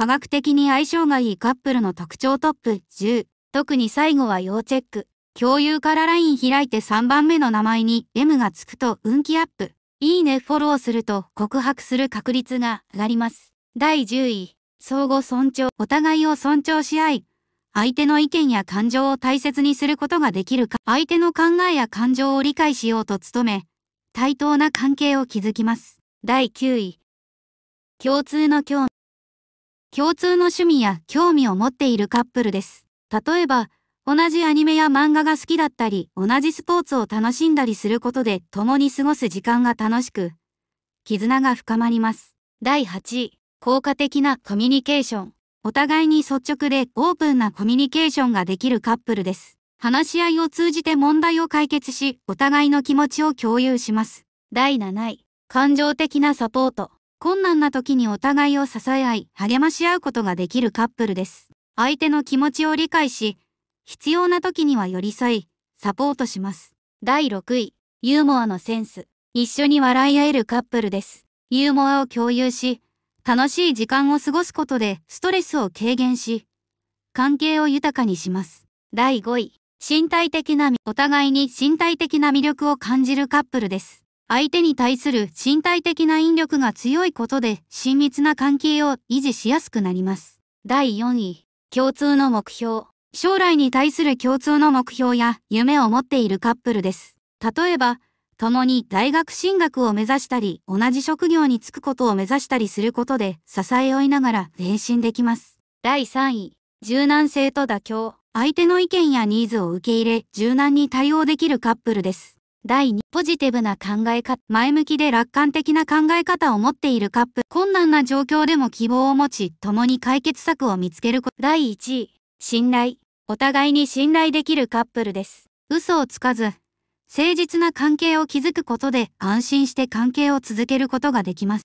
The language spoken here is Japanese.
科学的に相性がいいカップルの特徴トップ10。特に最後は要チェック。共有からライン開いて3番目の名前に M がつくと運気アップ。いいねフォローすると告白する確率が上がります。第10位。相互尊重。お互いを尊重し合い、相手の意見や感情を大切にすることができるか、相手の考えや感情を理解しようと努め、対等な関係を築きます。第9位。共通の興味。共通の趣味や興味を持っているカップルです。例えば、同じアニメや漫画が好きだったり、同じスポーツを楽しんだりすることで共に過ごす時間が楽しく、絆が深まります。第8位、効果的なコミュニケーション。お互いに率直でオープンなコミュニケーションができるカップルです。話し合いを通じて問題を解決し、お互いの気持ちを共有します。第7位、感情的なサポート。困難な時にお互いを支え合い、励まし合うことができるカップルです。相手の気持ちを理解し、必要な時には寄り添い、サポートします。第6位、ユーモアのセンス。一緒に笑い合えるカップルです。ユーモアを共有し、楽しい時間を過ごすことでストレスを軽減し、関係を豊かにします。第5位、身体的な、お互いに身体的な魅力を感じるカップルです。相手に対する身体的な引力が強いことで親密な関係を維持しやすくなります。第4位、共通の目標。将来に対する共通の目標や夢を持っているカップルです。例えば、共に大学進学を目指したり、同じ職業に就くことを目指したりすることで支え合いながら前進できます。第3位、柔軟性と妥協。相手の意見やニーズを受け入れ、柔軟に対応できるカップルです。第2、ポジティブな考え方。前向きで楽観的な考え方を持っているカップ。困難な状況でも希望を持ち、共に解決策を見つけること。第1位、信頼。お互いに信頼できるカップルです。嘘をつかず、誠実な関係を築くことで安心して関係を続けることができます。